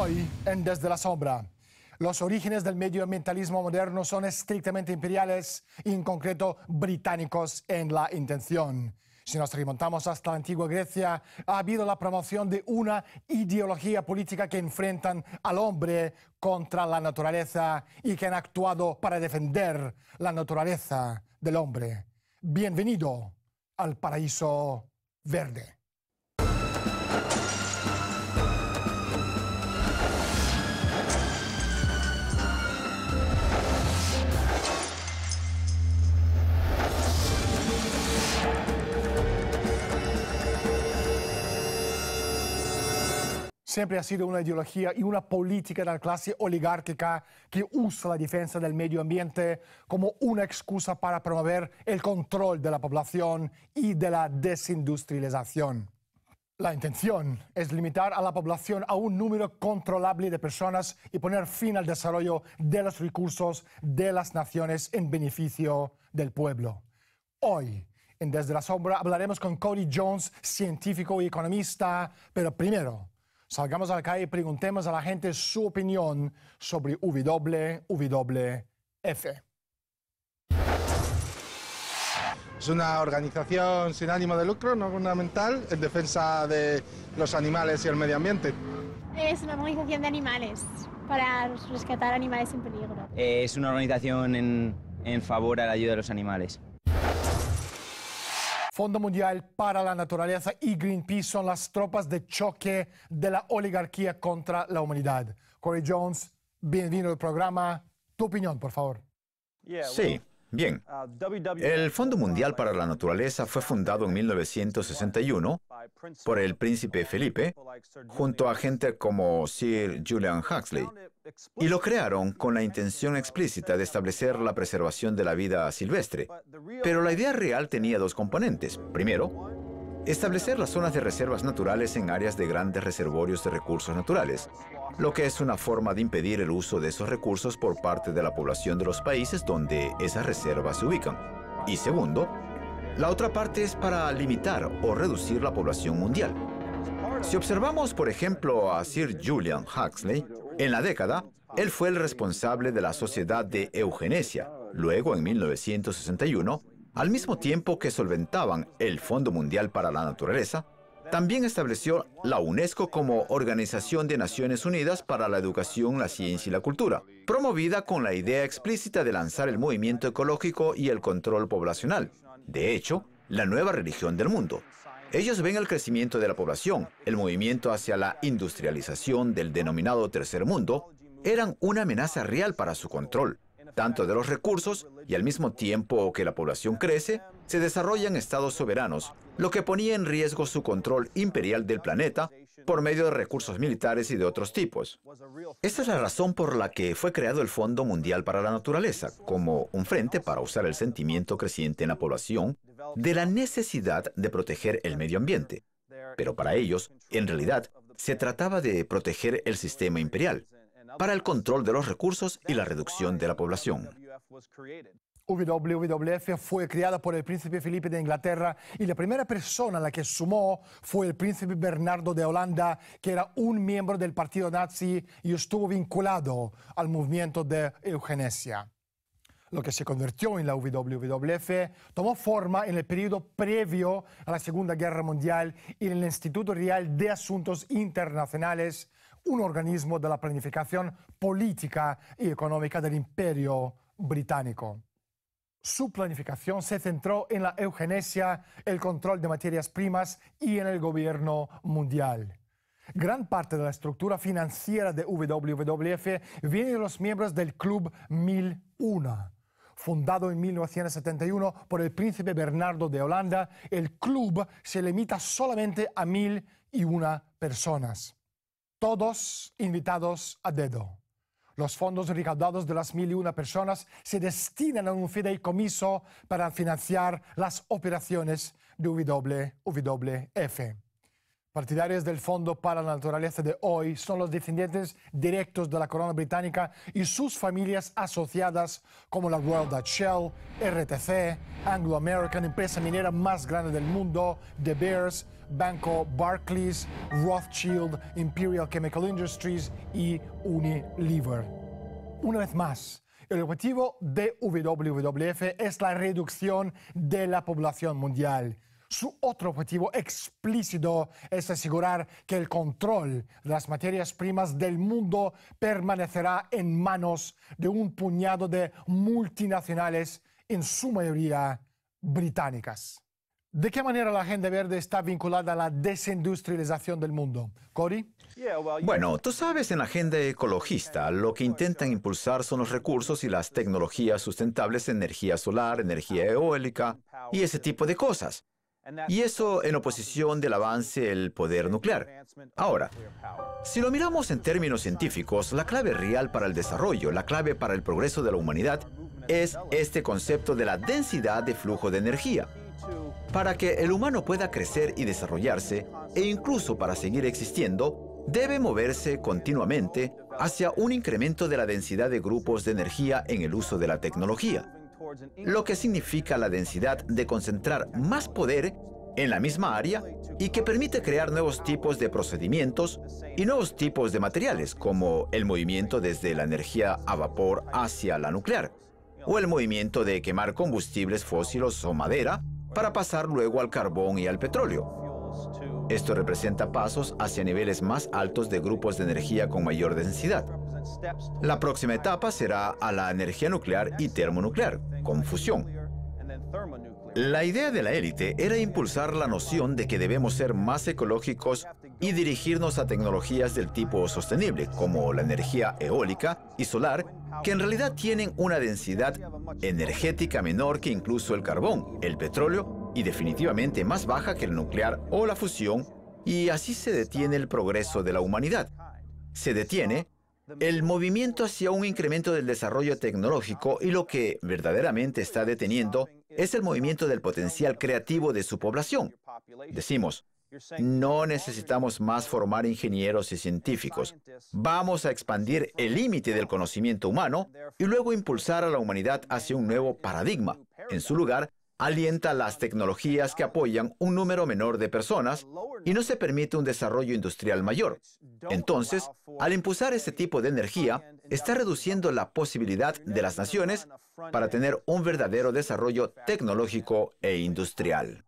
Hoy, en Desde la Sombra, los orígenes del medioambientalismo moderno son estrictamente imperiales y, en concreto, británicos en la intención. Si nos remontamos hasta la antigua Grecia, ha habido la promoción de una ideología política que enfrentan al hombre contra la naturaleza y que han actuado para defender la naturaleza del hombre. Bienvenido al paraíso verde. siempre ha sido una ideología y una política de la clase oligárquica que usa la defensa del medio ambiente como una excusa para promover el control de la población y de la desindustrialización. La intención es limitar a la población a un número controlable de personas y poner fin al desarrollo de los recursos de las naciones en beneficio del pueblo. Hoy, en Desde la Sombra, hablaremos con Cody Jones, científico y economista, pero primero Salgamos a la calle y preguntemos a la gente su opinión sobre WWF. Es una organización sin ánimo de lucro, no fundamental, en defensa de los animales y el medio ambiente. Es una organización de animales, para rescatar animales en peligro. Eh, es una organización en, en favor a la ayuda de los animales. Fondo Mundial para la Naturaleza y Greenpeace son las tropas de choque de la oligarquía contra la humanidad. Corey Jones, bienvenido al programa. Tu opinión, por favor. Sí, Bien, uh, e el Fondo Mundial para la Naturaleza fue fundado en 1961 por el príncipe Felipe junto a gente como Sir Julian Huxley, y lo crearon con la intención explícita de establecer la preservación de la vida silvestre. Pero la idea real tenía dos componentes. Primero, establecer las zonas de reservas naturales en áreas de grandes reservorios de recursos naturales, lo que es una forma de impedir el uso de esos recursos por parte de la población de los países donde esas reservas se ubican. Y segundo, la otra parte es para limitar o reducir la población mundial. Si observamos, por ejemplo, a Sir Julian Huxley, en la década, él fue el responsable de la Sociedad de Eugenesia. Luego, en 1961, al mismo tiempo que solventaban el Fondo Mundial para la Naturaleza, también estableció la UNESCO como Organización de Naciones Unidas para la Educación, la Ciencia y la Cultura, promovida con la idea explícita de lanzar el movimiento ecológico y el control poblacional. De hecho, la nueva religión del mundo, ellos ven el crecimiento de la población, el movimiento hacia la industrialización del denominado tercer mundo, eran una amenaza real para su control, tanto de los recursos y al mismo tiempo que la población crece, se desarrollan estados soberanos, lo que ponía en riesgo su control imperial del planeta por medio de recursos militares y de otros tipos. Esta es la razón por la que fue creado el Fondo Mundial para la Naturaleza, como un frente para usar el sentimiento creciente en la población de la necesidad de proteger el medio ambiente. Pero para ellos, en realidad, se trataba de proteger el sistema imperial, para el control de los recursos y la reducción de la población. WWF fue creada por el príncipe Felipe de Inglaterra y la primera persona a la que sumó fue el príncipe Bernardo de Holanda, que era un miembro del partido nazi y estuvo vinculado al movimiento de eugenesia. Lo que se convirtió en la WWF tomó forma en el periodo previo a la Segunda Guerra Mundial y en el Instituto Real de Asuntos Internacionales, un organismo de la planificación política y económica del imperio británico. Su planificación se centró en la eugenesia, el control de materias primas y en el gobierno mundial. Gran parte de la estructura financiera de WWF viene de los miembros del Club 1001. Fundado en 1971 por el príncipe Bernardo de Holanda, el club se limita solamente a 1.001 personas. Todos invitados a dedo. Los fondos recaudados de las mil y una personas se destinan a un fideicomiso para financiar las operaciones de WWF. Partidarios del Fondo para la Naturaleza de hoy son los descendientes directos de la corona británica y sus familias asociadas como la Royal Dutch Shell, RTC, Anglo American, empresa minera más grande del mundo, De Beers, Banco Barclays, Rothschild, Imperial Chemical Industries y Unilever. Una vez más, el objetivo de WWF es la reducción de la población mundial su otro objetivo explícito es asegurar que el control de las materias primas del mundo permanecerá en manos de un puñado de multinacionales, en su mayoría británicas. ¿De qué manera la agenda verde está vinculada a la desindustrialización del mundo? Cory. Bueno, tú sabes, en la agenda ecologista lo que intentan impulsar son los recursos y las tecnologías sustentables, energía solar, energía eólica y ese tipo de cosas. Y eso en oposición del avance del poder nuclear. Ahora, si lo miramos en términos científicos, la clave real para el desarrollo, la clave para el progreso de la humanidad, es este concepto de la densidad de flujo de energía. Para que el humano pueda crecer y desarrollarse, e incluso para seguir existiendo, debe moverse continuamente hacia un incremento de la densidad de grupos de energía en el uso de la tecnología lo que significa la densidad de concentrar más poder en la misma área y que permite crear nuevos tipos de procedimientos y nuevos tipos de materiales, como el movimiento desde la energía a vapor hacia la nuclear, o el movimiento de quemar combustibles fósiles o madera para pasar luego al carbón y al petróleo. Esto representa pasos hacia niveles más altos de grupos de energía con mayor densidad. La próxima etapa será a la energía nuclear y termonuclear, con fusión. La idea de la élite era impulsar la noción de que debemos ser más ecológicos y dirigirnos a tecnologías del tipo sostenible, como la energía eólica y solar, que en realidad tienen una densidad energética menor que incluso el carbón, el petróleo y definitivamente más baja que el nuclear o la fusión, y así se detiene el progreso de la humanidad. Se detiene el movimiento hacia un incremento del desarrollo tecnológico y lo que verdaderamente está deteniendo es el movimiento del potencial creativo de su población. Decimos, no necesitamos más formar ingenieros y científicos. Vamos a expandir el límite del conocimiento humano y luego impulsar a la humanidad hacia un nuevo paradigma. En su lugar, alienta las tecnologías que apoyan un número menor de personas y no se permite un desarrollo industrial mayor. Entonces, al impulsar ese tipo de energía, está reduciendo la posibilidad de las naciones para tener un verdadero desarrollo tecnológico e industrial.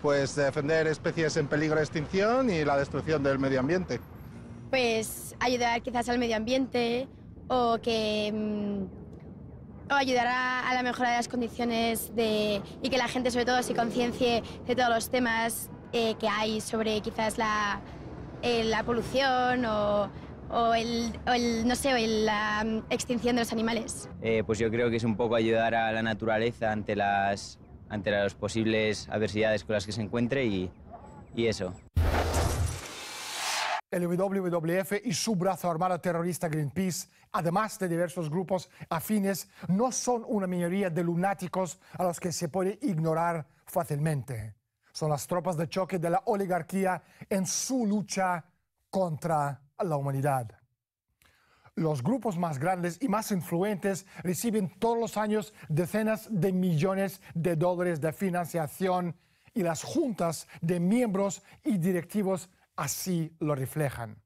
Pues defender especies en peligro de extinción y la destrucción del medio ambiente. Pues ayudar quizás al medio ambiente o que mm, o ayudar a, la mejora de las condiciones de, y que la gente sobre todo se conciencie de todos los temas eh, que hay sobre quizás la, eh, polución o, el, no sé, la mm, extinción de los animales. Eh, pues yo creo que es un poco ayudar a la naturaleza ante las, ante las posibles adversidades con las que se encuentre y eso el WWF y su brazo armado terrorista Greenpeace, además de diversos grupos afines, no son una minoría de lunáticos a los que se puede ignorar fácilmente. Son las tropas de choque de la oligarquía en su lucha contra la humanidad. Los grupos más grandes y más influentes reciben todos los años decenas de millones de dólares de financiación y las juntas de miembros y directivos así lo reflejan.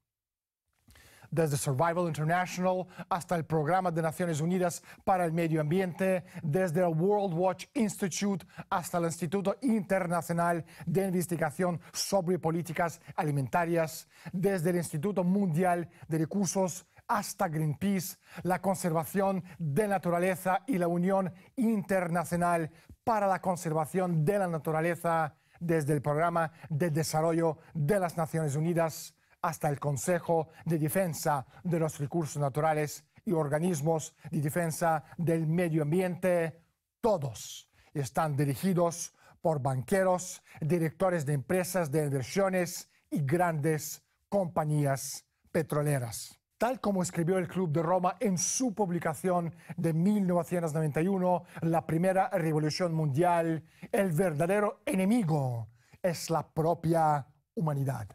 Desde Survival International hasta el Programa de Naciones Unidas para el Medio Ambiente, desde el World Watch Institute hasta el Instituto Internacional de Investigación sobre Políticas Alimentarias, desde el Instituto Mundial de Recursos hasta Greenpeace, la conservación de naturaleza y la Unión Internacional para la Conservación de la Naturaleza desde el Programa de Desarrollo de las Naciones Unidas hasta el Consejo de Defensa de los Recursos Naturales y Organismos de Defensa del Medio Ambiente, todos están dirigidos por banqueros, directores de empresas de inversiones y grandes compañías petroleras tal como escribió el Club de Roma en su publicación de 1991, La Primera Revolución Mundial, el verdadero enemigo es la propia humanidad.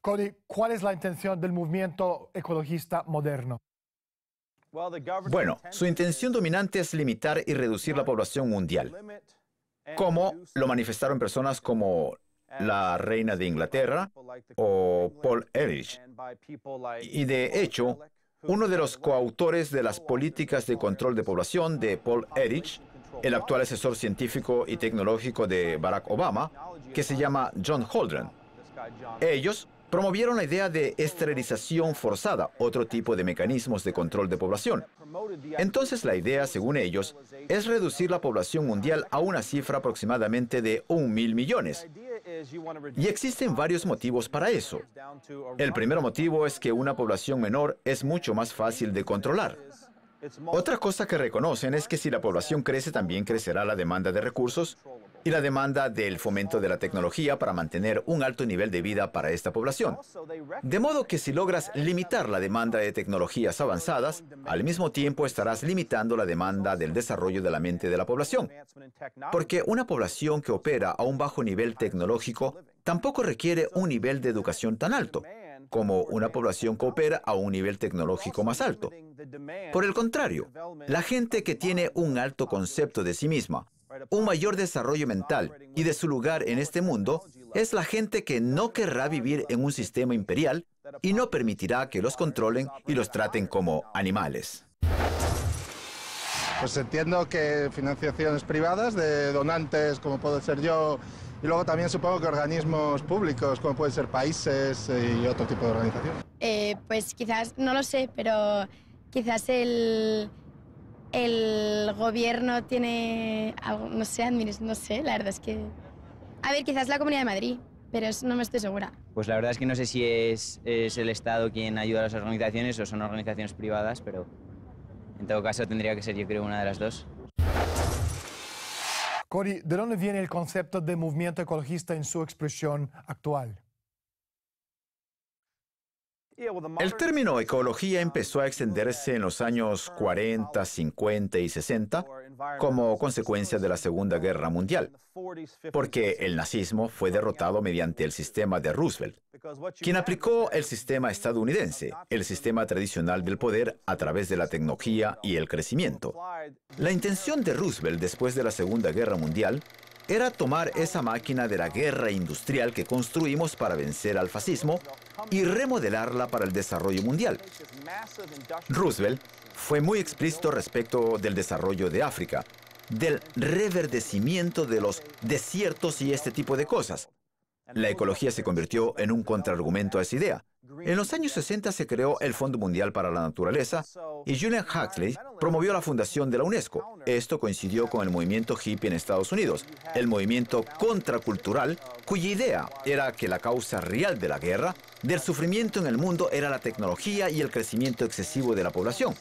Cody, ¿cuál es la intención del movimiento ecologista moderno? Bueno, su intención dominante es limitar y reducir la población mundial, como lo manifestaron personas como la reina de Inglaterra o Paul Ehrlich. Y de hecho, uno de los coautores de las políticas de control de población de Paul Ehrlich, el actual asesor científico y tecnológico de Barack Obama, que se llama John Holdren. Ellos promovieron la idea de esterilización forzada, otro tipo de mecanismos de control de población. Entonces la idea, según ellos, es reducir la población mundial a una cifra aproximadamente de un mil millones, y existen varios motivos para eso. El primer motivo es que una población menor es mucho más fácil de controlar. Otra cosa que reconocen es que si la población crece también crecerá la demanda de recursos y la demanda del fomento de la tecnología para mantener un alto nivel de vida para esta población. De modo que si logras limitar la demanda de tecnologías avanzadas, al mismo tiempo estarás limitando la demanda del desarrollo de la mente de la población. Porque una población que opera a un bajo nivel tecnológico tampoco requiere un nivel de educación tan alto como una población que opera a un nivel tecnológico más alto. Por el contrario, la gente que tiene un alto concepto de sí misma un mayor desarrollo mental y de su lugar en este mundo es la gente que no querrá vivir en un sistema imperial y no permitirá que los controlen y los traten como animales. Pues entiendo que financiaciones privadas de donantes como puedo ser yo y luego también supongo que organismos públicos como pueden ser países eh, y otro tipo de organización. Eh, pues quizás, no lo sé, pero quizás el, el gobierno tiene algo, no sé, no sé, la verdad es que... A ver, quizás la Comunidad de Madrid, pero no me estoy segura. Pues la verdad es que no sé si es, es el Estado quien ayuda a las organizaciones o son organizaciones privadas, pero en todo caso tendría que ser yo creo una de las dos. Cori, ¿de dónde viene el concepto de movimiento ecologista en su expresión actual? El término ecología empezó a extenderse en los años 40, 50 y 60 como consecuencia de la Segunda Guerra Mundial, porque el nazismo fue derrotado mediante el sistema de Roosevelt, quien aplicó el sistema estadounidense, el sistema tradicional del poder a través de la tecnología y el crecimiento. La intención de Roosevelt después de la Segunda Guerra Mundial era tomar esa máquina de la guerra industrial que construimos para vencer al fascismo y remodelarla para el desarrollo mundial. Roosevelt fue muy explícito respecto del desarrollo de África, del reverdecimiento de los desiertos y este tipo de cosas. La ecología se convirtió en un contraargumento a esa idea. En los años 60 se creó el Fondo Mundial para la Naturaleza y Julian Huxley promovió la fundación de la UNESCO. Esto coincidió con el movimiento hippie en Estados Unidos, el movimiento contracultural cuya idea era que la causa real de la guerra, del sufrimiento en el mundo, era la tecnología y el crecimiento excesivo de la población.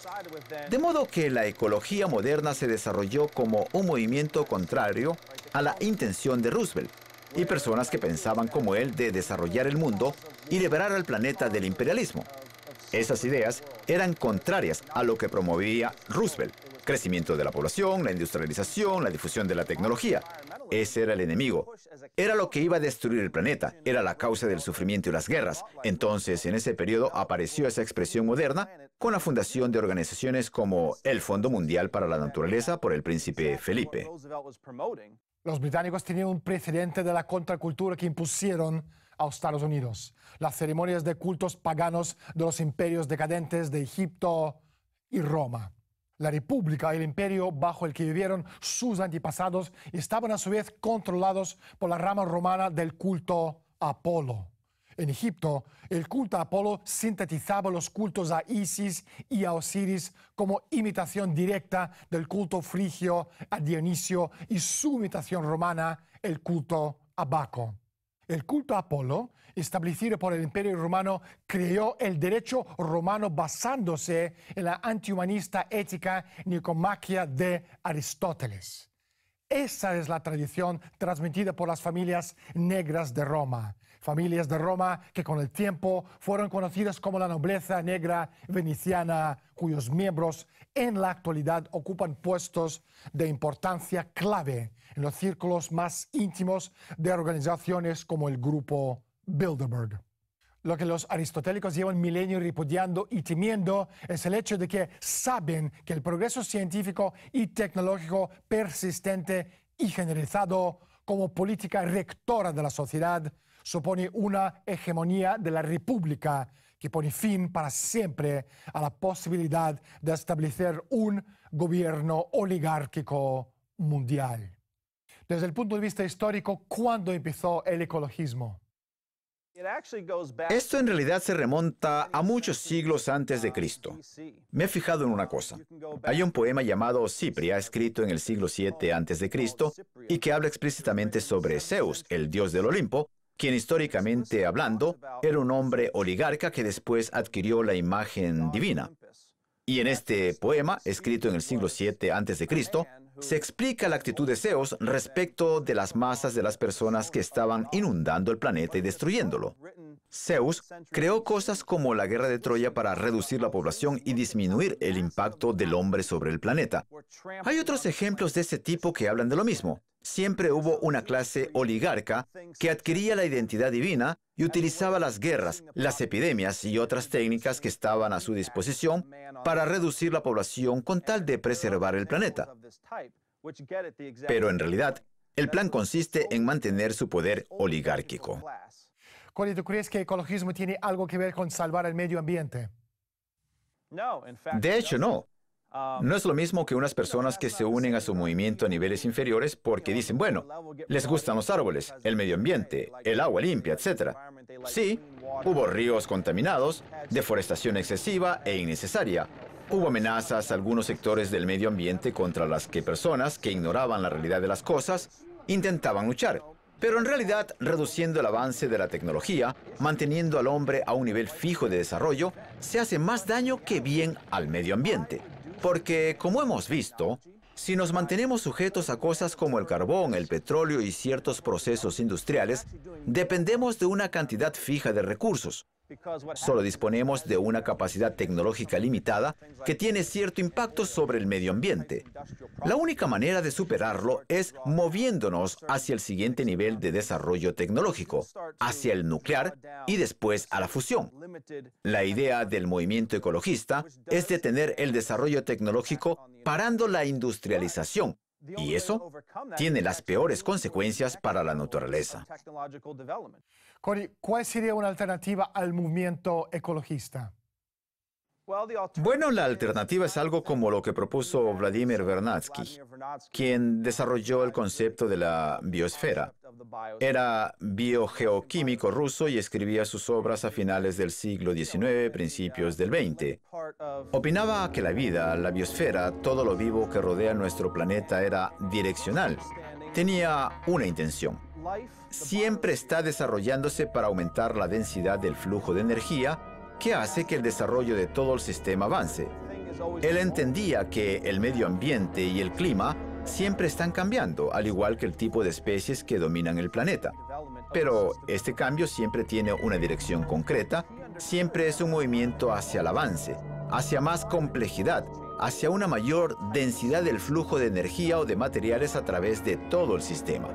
De modo que la ecología moderna se desarrolló como un movimiento contrario a la intención de Roosevelt y personas que pensaban como él de desarrollar el mundo y liberar al planeta del imperialismo. Esas ideas eran contrarias a lo que promovía Roosevelt, crecimiento de la población, la industrialización, la difusión de la tecnología. Ese era el enemigo. Era lo que iba a destruir el planeta, era la causa del sufrimiento y las guerras. Entonces, en ese periodo apareció esa expresión moderna con la fundación de organizaciones como el Fondo Mundial para la Naturaleza por el príncipe Felipe. Los británicos tenían un precedente de la contracultura que impusieron a Estados Unidos. Las ceremonias de cultos paganos de los imperios decadentes de Egipto y Roma. La república y el imperio bajo el que vivieron sus antepasados estaban a su vez controlados por la rama romana del culto Apolo. En Egipto, el culto a Apolo sintetizaba los cultos a Isis y a Osiris como imitación directa del culto frigio a Dionisio y su imitación romana, el culto a Baco. El culto a Apolo, establecido por el Imperio Romano, creó el derecho romano basándose en la antihumanista ética nicomaquia de Aristóteles. Esa es la tradición transmitida por las familias negras de Roma familias de Roma que con el tiempo fueron conocidas como la nobleza negra veneciana, cuyos miembros en la actualidad ocupan puestos de importancia clave en los círculos más íntimos de organizaciones como el grupo Bilderberg. Lo que los aristotélicos llevan milenios repudiando y temiendo es el hecho de que saben que el progreso científico y tecnológico persistente y generalizado como política rectora de la sociedad supone una hegemonía de la República que pone fin para siempre a la posibilidad de establecer un gobierno oligárquico mundial. Desde el punto de vista histórico, ¿cuándo empezó el ecologismo? Esto en realidad se remonta a muchos siglos antes de Cristo. Me he fijado en una cosa. Hay un poema llamado Cipria, escrito en el siglo 7 antes de Cristo, y que habla explícitamente sobre Zeus, el dios del Olimpo, quien históricamente hablando era un hombre oligarca que después adquirió la imagen divina. Y en este poema, escrito en el siglo de Cristo, se explica la actitud de Zeus respecto de las masas de las personas que estaban inundando el planeta y destruyéndolo. Zeus creó cosas como la guerra de Troya para reducir la población y disminuir el impacto del hombre sobre el planeta. Hay otros ejemplos de ese tipo que hablan de lo mismo. Siempre hubo una clase oligarca que adquiría la identidad divina y utilizaba las guerras, las epidemias y otras técnicas que estaban a su disposición para reducir la población con tal de preservar el planeta. Pero en realidad, el plan consiste en mantener su poder oligárquico. Corey, ¿tú crees que el ecologismo tiene algo que ver con salvar el medio ambiente? De hecho, no. No es lo mismo que unas personas que se unen a su movimiento a niveles inferiores porque dicen, bueno, les gustan los árboles, el medio ambiente, el agua limpia, etc. Sí, hubo ríos contaminados, deforestación excesiva e innecesaria. Hubo amenazas a algunos sectores del medio ambiente contra las que personas que ignoraban la realidad de las cosas intentaban luchar pero en realidad reduciendo el avance de la tecnología, manteniendo al hombre a un nivel fijo de desarrollo, se hace más daño que bien al medio ambiente. Porque, como hemos visto, si nos mantenemos sujetos a cosas como el carbón, el petróleo y ciertos procesos industriales, dependemos de una cantidad fija de recursos, Solo disponemos de una capacidad tecnológica limitada que tiene cierto impacto sobre el medio ambiente. La única manera de superarlo es moviéndonos hacia el siguiente nivel de desarrollo tecnológico, hacia el nuclear y después a la fusión. La idea del movimiento ecologista es detener el desarrollo tecnológico parando la industrialización y eso tiene las peores consecuencias para la naturaleza. ¿cuál sería una alternativa al movimiento ecologista? Bueno, la alternativa es algo como lo que propuso Vladimir Vernadsky, quien desarrolló el concepto de la biosfera. Era biogeoquímico ruso y escribía sus obras a finales del siglo XIX, principios del XX. Opinaba que la vida, la biosfera, todo lo vivo que rodea nuestro planeta era direccional. Tenía una intención siempre está desarrollándose para aumentar la densidad del flujo de energía que hace que el desarrollo de todo el sistema avance. Él entendía que el medio ambiente y el clima siempre están cambiando, al igual que el tipo de especies que dominan el planeta. Pero este cambio siempre tiene una dirección concreta, siempre es un movimiento hacia el avance, hacia más complejidad, hacia una mayor densidad del flujo de energía o de materiales a través de todo el sistema.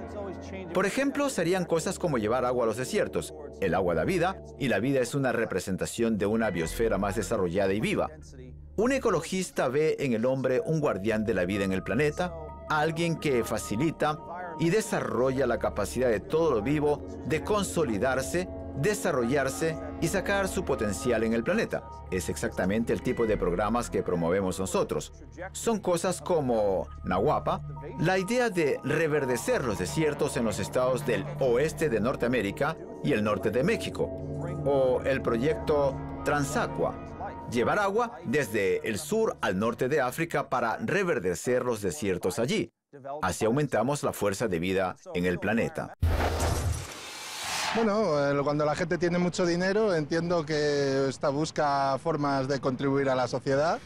Por ejemplo, serían cosas como llevar agua a los desiertos, el agua de vida, y la vida es una representación de una biosfera más desarrollada y viva. Un ecologista ve en el hombre un guardián de la vida en el planeta, alguien que facilita y desarrolla la capacidad de todo lo vivo de consolidarse desarrollarse y sacar su potencial en el planeta. Es exactamente el tipo de programas que promovemos nosotros. Son cosas como Nahuapa, la idea de reverdecer los desiertos en los estados del oeste de Norteamérica y el norte de México, o el proyecto Transacua, llevar agua desde el sur al norte de África para reverdecer los desiertos allí. Así aumentamos la fuerza de vida en el planeta. Bueno, eh, cuando la gente tiene mucho dinero, entiendo que esta busca formas de contribuir a la sociedad.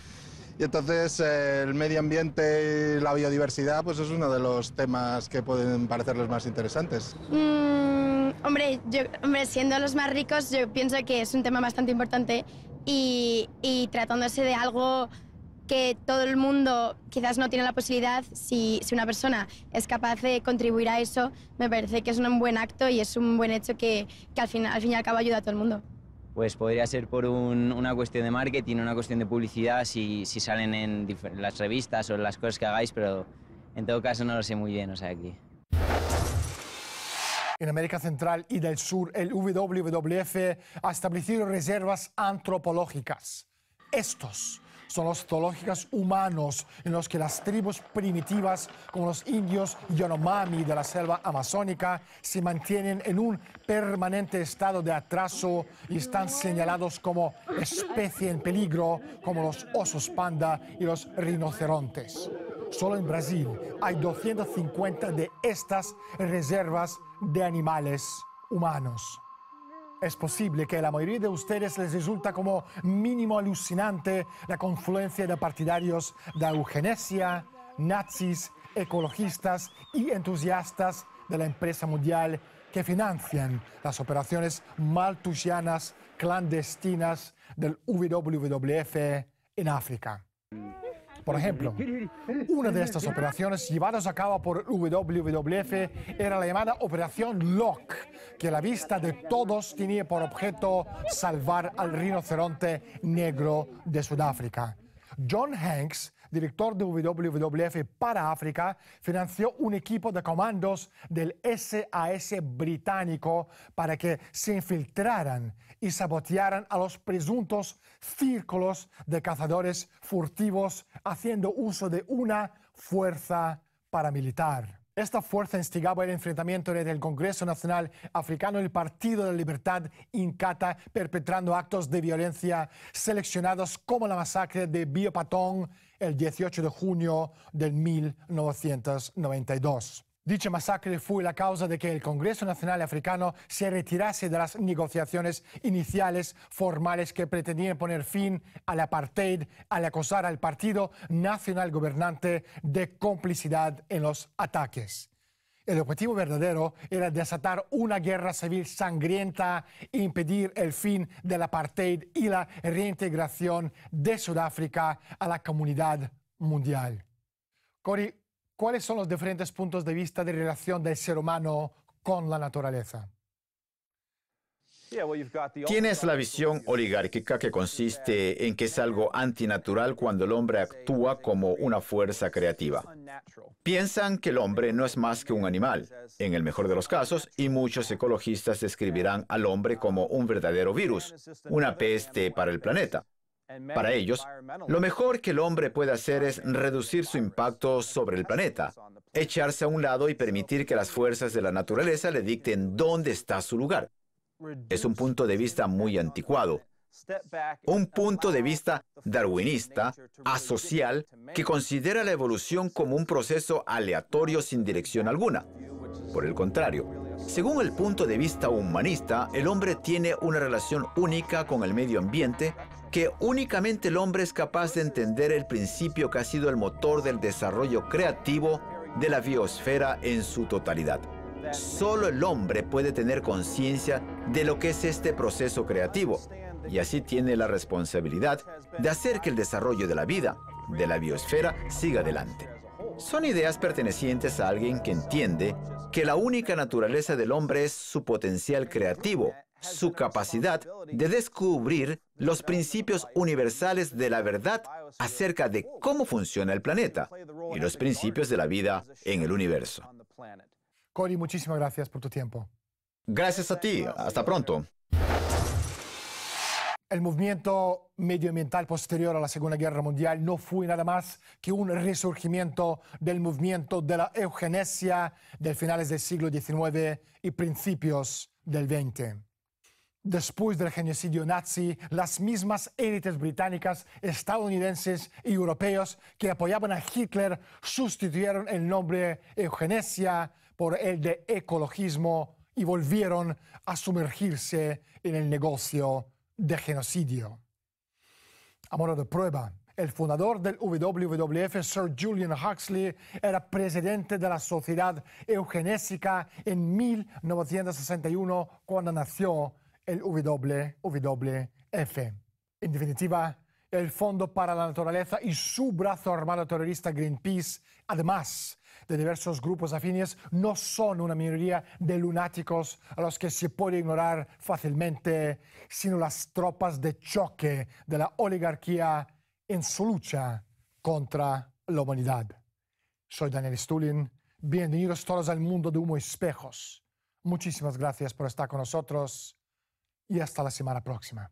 Y entonces eh, el medio ambiente y la biodiversidad pues es uno de los temas que pueden parecerles más interesantes. Mm, hombre, yo, siendo los más ricos, yo pienso que es un tema bastante importante y, y tratándose de algo que todo el mundo quizás no tiene la posibilidad, si, una persona es capaz de contribuir a eso, me parece que es un buen acto y es un buen hecho que, al, fin, al y al cabo ayuda a todo el mundo. Pues podría ser por una cuestión de marketing, una cuestión de publicidad, si, salen en las revistas o las cosas que hagáis, pero en todo caso no lo sé muy bien, o sea, aquí. En América Central y del Sur, el WWF ha establecido reservas antropológicas. Estos son los zoológicos humanos en los que las tribus primitivas como los indios Yanomami de la selva amazónica se mantienen en un permanente estado de atraso y están señalados como especie en peligro como los osos panda y los rinocerontes. Solo en Brasil hay 250 de estas reservas de animales humanos. Es posible que a la mayoría de ustedes les resulta como mínimo alucinante la confluencia de partidarios de eugenesia, nazis, ecologistas y entusiastas de la empresa mundial que financian las operaciones maltusianas clandestinas del WWF en África. Por ejemplo, una de estas operaciones llevadas a cabo por WWF era la llamada Operación Lock, que a la vista de todos tenía por objeto salvar al rinoceronte negro de Sudáfrica. John Hanks director de WWF para África, financió un equipo de comandos del SAS británico para que se infiltraran y sabotearan a los presuntos círculos de cazadores furtivos haciendo uso de una fuerza paramilitar. Esta fuerza instigaba el enfrentamiento entre el Congreso Nacional Africano y el Partido de la Libertad Incata, perpetrando actos de violencia seleccionados como la masacre de Biopatón el 18 de junio del 1992. Dicha masacre fue la causa de que el Congreso Nacional Africano se retirase de las negociaciones iniciales formales que pretendían poner fin al apartheid al acosar al Partido Nacional Gobernante de complicidad en los ataques. El objetivo verdadero era desatar una guerra civil sangrienta, impedir el fin del apartheid y la reintegración de Sudáfrica a la comunidad mundial. ¿Cuáles son los diferentes puntos de vista de relación del ser humano con la naturaleza? Tienes la visión oligárquica que consiste en que es algo antinatural cuando el hombre actúa como una fuerza creativa. Piensan que el hombre no es más que un animal, en el mejor de los casos, y muchos ecologistas describirán al hombre como un verdadero virus, una peste para el planeta. Para ellos, lo mejor que el hombre puede hacer es reducir su impacto sobre el planeta, echarse a un lado y permitir que las fuerzas de la naturaleza le dicten dónde está su lugar. Es un punto de vista muy anticuado, un punto de vista darwinista, asocial, que considera la evolución como un proceso aleatorio sin dirección alguna. Por el contrario, según el punto de vista humanista, el hombre tiene una relación única con el medio ambiente que únicamente el hombre es capaz de entender el principio que ha sido el motor del desarrollo creativo de la biosfera en su totalidad. Solo el hombre puede tener conciencia de lo que es este proceso creativo y así tiene la responsabilidad de hacer que el desarrollo de la vida, de la biosfera, siga adelante. Son ideas pertenecientes a alguien que entiende que la única naturaleza del hombre es su potencial creativo su capacidad de descubrir los principios universales de la verdad acerca de cómo funciona el planeta y los principios de la vida en el universo. Cory, muchísimas gracias por tu tiempo. Gracias a ti. Hasta pronto. El movimiento medioambiental posterior a la Segunda Guerra Mundial no fue nada más que un resurgimiento del movimiento de la eugenesia de finales del siglo XIX y principios del XX. Después del genocidio nazi, las mismas élites británicas, estadounidenses y europeos que apoyaban a Hitler sustituyeron el nombre eugenesia por el de ecologismo y volvieron a sumergirse en el negocio de genocidio. A modo de prueba, el fundador del WWF, Sir Julian Huxley, era presidente de la Sociedad Eugenésica en 1961 cuando nació el WWF. En definitiva, el Fondo para la Naturaleza y su brazo armado terrorista Greenpeace, además de diversos grupos afines, no son una minoría de lunáticos a los que se puede ignorar fácilmente, sino las tropas de choque de la oligarquía en su lucha contra la humanidad. Soy Daniel Stulin, bienvenidos todos al mundo de humo espejos. Muchísimas gracias por estar con nosotros. e hasta la semana próxima.